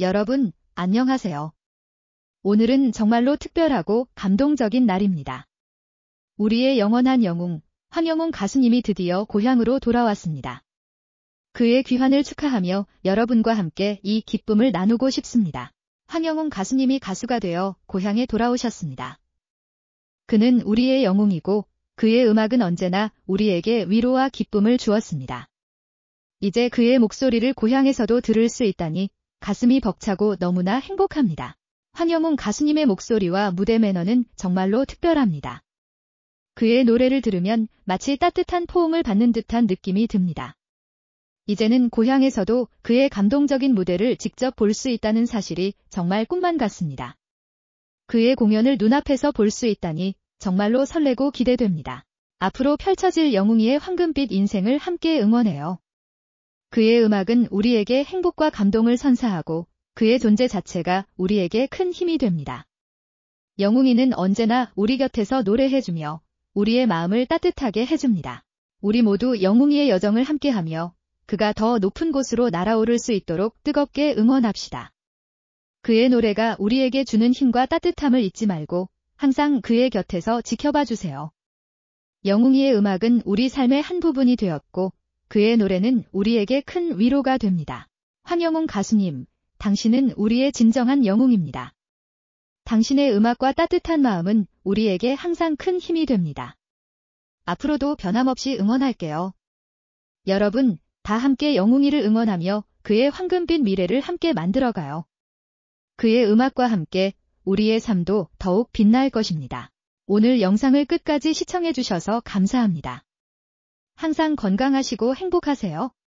여러분, 안녕하세요. 오늘은 정말로 특별하고 감동적인 날입니다. 우리의 영원한 영웅, 황영웅 가수님이 드디어 고향으로 돌아왔습니다. 그의 귀환을 축하하며 여러분과 함께 이 기쁨을 나누고 싶습니다. 황영웅 가수님이 가수가 되어 고향에 돌아오셨습니다. 그는 우리의 영웅이고 그의 음악은 언제나 우리에게 위로와 기쁨을 주었습니다. 이제 그의 목소리를 고향에서도 들을 수 있다니 가슴이 벅차고 너무나 행복합니다. 황영웅 가수님의 목소리와 무대 매너는 정말로 특별합니다. 그의 노래를 들으면 마치 따뜻한 포옹을 받는 듯한 느낌이 듭니다. 이제는 고향에서도 그의 감동적인 무대를 직접 볼 수 있다는 사실이 정말 꿈만 같습니다. 그의 공연을 눈앞에서 볼 수 있다니 정말로 설레고 기대됩니다. 앞으로 펼쳐질 영웅이의 황금빛 인생을 함께 응원해요. 그의 음악은 우리에게 행복과 감동을 선사하고 그의 존재 자체가 우리에게 큰 힘이 됩니다. 영웅이는 언제나 우리 곁에서 노래해주며 우리의 마음을 따뜻하게 해줍니다. 우리 모두 영웅이의 여정을 함께하며 그가 더 높은 곳으로 날아오를 수 있도록 뜨겁게 응원합시다. 그의 노래가 우리에게 주는 힘과 따뜻함을 잊지 말고 항상 그의 곁에서 지켜봐 주세요. 영웅이의 음악은 우리 삶의 한 부분이 되었고 그의 노래는 우리에게 큰 위로가 됩니다. 황영웅 가수님, 당신은 우리의 진정한 영웅입니다. 당신의 음악과 따뜻한 마음은 우리에게 항상 큰 힘이 됩니다. 앞으로도 변함없이 응원할게요. 여러분, 다 함께 영웅이를 응원하며 그의 황금빛 미래를 함께 만들어가요. 그의 음악과 함께 우리의 삶도 더욱 빛날 것입니다. 오늘 영상을 끝까지 시청해주셔서 감사합니다. 항상 건강하시고 행복하세요.